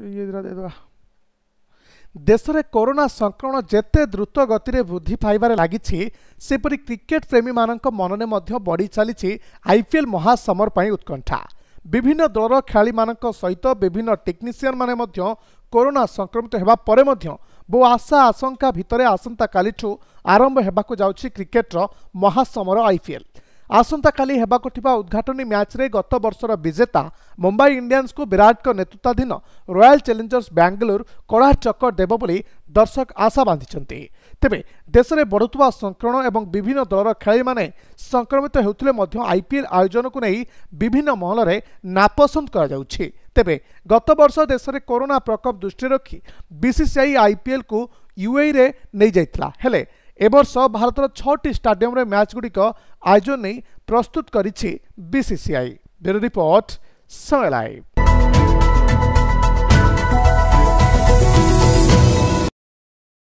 ଦେଶରେ କରୋନା ସଂକ୍ରମଣ ଯେତେ ଦ୍ରୁତ ଗତିରେ ବୃଦ୍ଧି ପାଇବାରେ ଲାଗିଛି ସେପରି କ୍ରିକେଟ୍ ପ୍ରେମୀମାନଙ୍କ ମନରେ ମଧ୍ୟ ବଢ଼ି ଚାଲିଛି ଆଇପିଏଲ୍ ମହାସମର ପାଇଁ ଉତ୍କଣ୍ଠା ବିଭିନ୍ନ ଦଳର ଖେଳାଳିମାନଙ୍କ ସହିତ ବିଭିନ୍ନ ଟେକ୍ନିସିଆନ୍ମାନେ ମଧ୍ୟ କରୋନା ସଂକ୍ରମିତ ହେବା ପରେ ମଧ୍ୟ ବହୁ ଆଶା ଆଶଙ୍କା ଭିତରେ ଆସନ୍ତାକାଲିଠୁ ଆରମ୍ଭ ହେବାକୁ ଯାଉଛି କ୍ରିକେଟ୍ର ମହାସମର ଆଇପିଏଲ୍ ଆସନ୍ତାକାଲି ହେବାକୁ ଥିବା ଉଦ୍ଘାଟନୀ ମ୍ୟାଚ୍ରେ ଗତ ବର୍ଷର ବିଜେତା ମୁମ୍ବାଇ ଇଣ୍ଡିଆନ୍ସକୁ ବିରାଟଙ୍କ ନେତୃତ୍ୱାଧୀନ ରୟାଲ୍ ଚ୍ୟାଲେଞ୍ଜର୍ସ ବାଙ୍ଗାଲୋର କଡ଼ା ଚକର ଦେବ ବୋଲି ଦର୍ଶକ ଆଶା ବାନ୍ଧିଛନ୍ତି ତେବେ ଦେଶରେ ବଢ଼ୁଥିବା ସଂକ୍ରମଣ ଏବଂ ବିଭିନ୍ନ ଦଳର ଖେଳାଳିମାନେ ସଂକ୍ରମିତ ହେଉଥିଲେ ମଧ୍ୟ ଆଇପିଏଲ୍ ଆୟୋଜନକୁ ନେଇ ବିଭିନ୍ନ ମହଲରେ ନାପସନ୍ଦ କରାଯାଉଛି ତେବେ ଗତବର୍ଷ ଦେଶରେ କରୋନା ପ୍ରକୋପ ଦୃଷ୍ଟିରେ ରଖି ବିସିସିଆଇ ଆଇପିଏଲ୍କୁ ୟୁଏଇରେ ନେଇଯାଇଥିଲା ହେଲେ ଏବର୍ଷ ଭାରତର ଛଅଟି ଷ୍ଟାଡିୟମରେ ମ୍ୟାଚ୍ଗୁଡ଼ିକ ଆୟୋଜନ ନେଇ ପ୍ରସ୍ତୁତ କରିଛି ବିସିସିଆଇ ବ୍ୟୁରୋ ରିପୋର୍ଟ ସମୟ ଲାଇଭ୍